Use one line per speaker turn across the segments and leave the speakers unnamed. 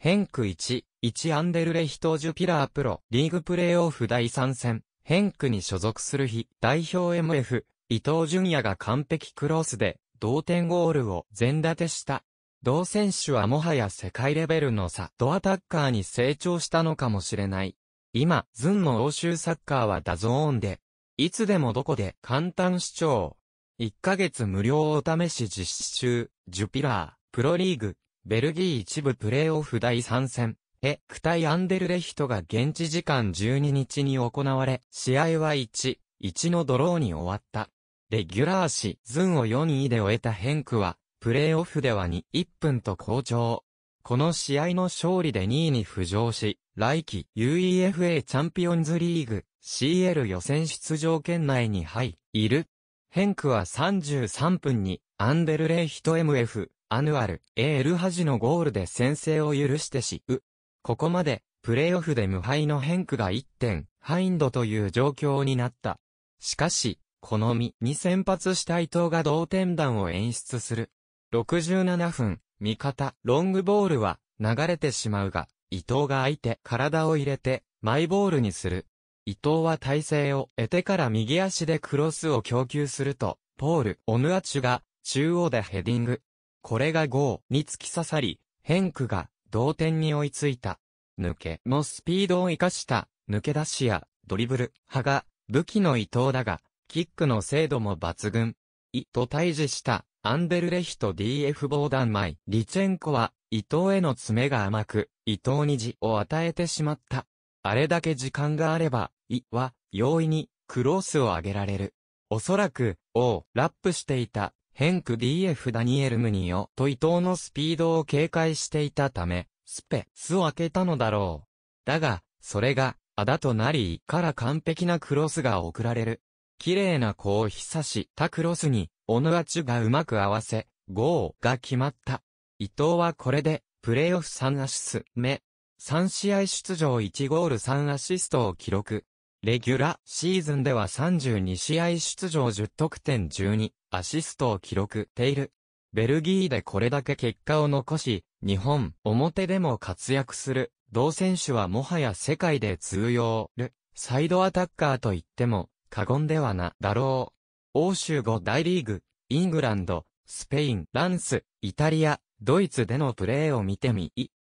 ヘンク1、1アンデルレヒトジュピラープロ、リーグプレイオフ第3戦、ヘンクに所属する日、代表 MF、伊藤純也が完璧クロスで、同点ゴールを全立てした。同選手はもはや世界レベルのサッドアタッカーに成長したのかもしれない。今、ズンの欧州サッカーはダゾーンで、いつでもどこで簡単視聴。1ヶ月無料お試し実施中、ジュピラー、プロリーグ、ベルギー一部プレーオフ第3戦、エクタイアンデルレヒトが現地時間12日に行われ、試合は1、1のドローに終わった。レギュラーシズンを4位で終えたヘンクは、プレーオフでは2、1分と好調。この試合の勝利で2位に浮上し、来季 UEFA チャンピオンズリーグ CL 予選出場圏内に入、いる。ヘンクは33分にアンデルレヒト MF アヌアル、エールハジのゴールで先制を許してし、う。ここまで、プレイオフで無敗のヘンクが1点、ハインドという状況になった。しかし、このみに先発した伊藤が同点弾を演出する。67分、味方、ロングボールは、流れてしまうが、伊藤が相手、体を入れて、マイボールにする。伊藤は体勢を得てから右足でクロスを供給すると、ポール・オヌアチュが、中央でヘディング。これが5に突き刺さり、ヘンクが同点に追いついた。抜けのスピードを生かした抜け出しやドリブル派が武器の伊藤だが、キックの精度も抜群。伊と対峙したアンデルレヒト DF 防弾前。リチェンコは伊藤への爪が甘く、伊藤に字を与えてしまった。あれだけ時間があれば、伊は容易にクロースを上げられる。おそらく、をラップしていたヘンク DF ダニエル・ムニオと伊藤のスピードを警戒していたため、スペースを開けたのだろう。だが、それが、アダとナリーから完璧なクロスが送られる。綺麗な子をひさしたクロスに、オヌアチュがうまく合わせ、ゴーが決まった。伊藤はこれで、プレイオフ3アシス目。3試合出場1ゴール3アシストを記録。レギュラシーズンでは32試合出場10得点12アシストを記録ている。ベルギーでこれだけ結果を残し、日本、表でも活躍する、同選手はもはや世界で通用、る、サイドアタッカーと言っても、過言ではな、だろう。欧州5大リーグ、イングランド、スペイン、ランス、イタリア、ドイツでのプレーを見てみ、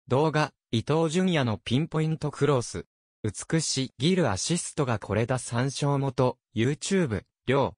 動画、伊東純也のピンポイントクロス。美しギぎるアシストがこれだ参照元、YouTube、量。